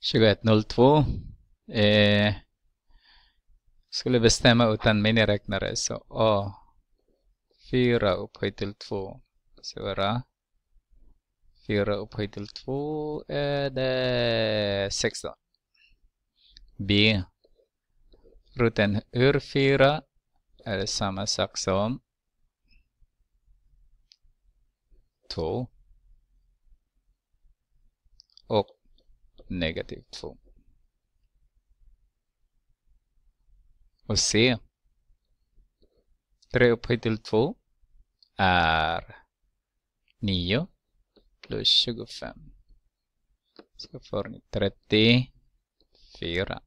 2102 eh, skulle bestämma utan miniräknare så A 4 upphöjt till 2 så vara 4 upphöjt till 2 är det 16 B ruten ur 4 är det samma sak som 2 och negativ 2. Och se 3 upphöjt till 2 är 9 plus 25. Så får ni 34.